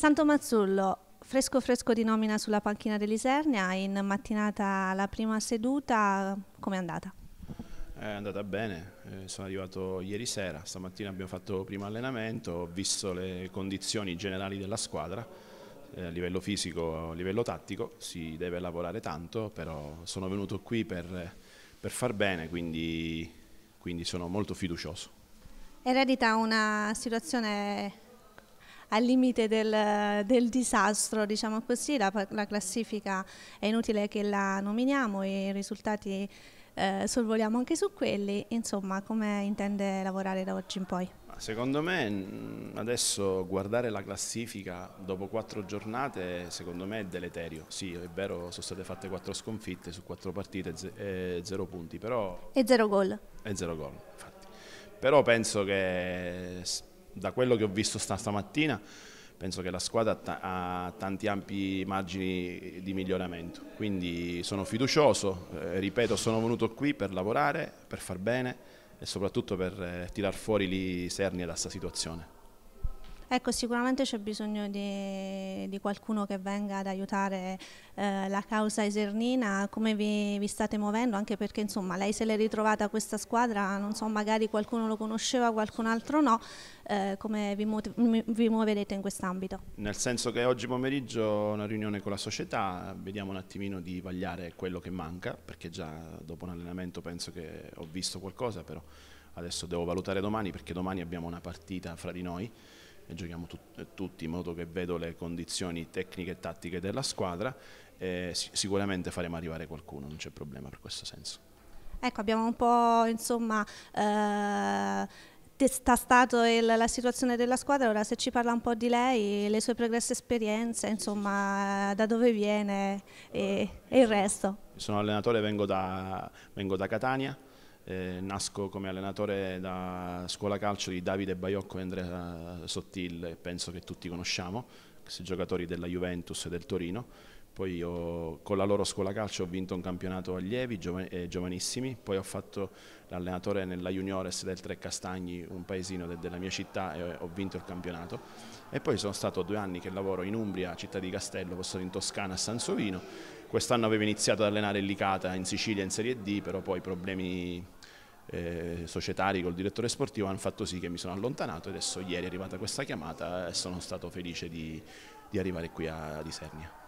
Santo Mazzullo, fresco fresco di nomina sulla panchina dell'Isernia, in mattinata la prima seduta, com'è andata? È andata bene, eh, sono arrivato ieri sera, stamattina abbiamo fatto primo allenamento, ho visto le condizioni generali della squadra, eh, a livello fisico, a livello tattico, si deve lavorare tanto, però sono venuto qui per, per far bene, quindi, quindi sono molto fiducioso. Eredita una situazione al limite del, del disastro, diciamo così, la, la, classifica è inutile che la nominiamo i risultati eh, sorvoliamo anche su quelli, insomma come intende lavorare da oggi in poi? Secondo me adesso guardare la classifica dopo quattro giornate secondo me è deleterio, sì è vero sono state fatte quattro sconfitte su quattro partite e eh, zero punti però... E zero gol. E zero gol, infatti. Però penso che da quello che ho visto sta, stamattina penso che la squadra ha tanti ampi margini di miglioramento. Quindi sono fiducioso, eh, ripeto, sono venuto qui per lavorare, per far bene e soprattutto per eh, tirar fuori gli Serni da questa situazione. Ecco, sicuramente c'è bisogno di, di, qualcuno che venga ad aiutare eh, la causa Esernina. come vi, vi, state muovendo, anche perché insomma lei se l'è ritrovata questa squadra, non so, magari qualcuno lo conosceva, qualcun altro no, eh, come vi, mu vi muoverete in quest'ambito? Nel senso che oggi pomeriggio ho una riunione con la società, vediamo un attimino di vagliare quello che manca, perché già dopo un allenamento penso che ho visto qualcosa, però adesso devo valutare domani perché domani abbiamo una partita fra di noi e giochiamo tut eh, tutti in modo che vedo le condizioni tecniche e tattiche della squadra e eh, sicuramente faremo arrivare qualcuno, non c'è problema per questo senso. Ecco, abbiamo un po' insomma... Eh testato il, la situazione della squadra, ora se ci parla un po' di lei, le sue pregresse esperienze, insomma da dove viene e, e il resto. Sono allenatore, vengo da, vengo da Catania, eh, nasco come allenatore da scuola calcio di Davide Baiocco e Andrea Sottile, penso che tutti conosciamo, questi giocatori della Juventus e del Torino. Poi io, con la loro scuola calcio ho vinto un campionato allievi eh, giovanissimi, poi ho fatto l'allenatore nella Juniores del Tre Castagni, un paesino de della mia città e ho vinto il campionato. E poi sono stato due anni che lavoro in Umbria, città di Castello, poi sono in Toscana a Sansovino. Quest'anno avevo iniziato ad allenare il Licata in Sicilia in Serie D, però poi problemi eh, societari col direttore sportivo hanno fatto sì che mi sono allontanato e adesso ieri è arrivata questa chiamata e sono stato felice di, di arrivare qui a, a Disernia.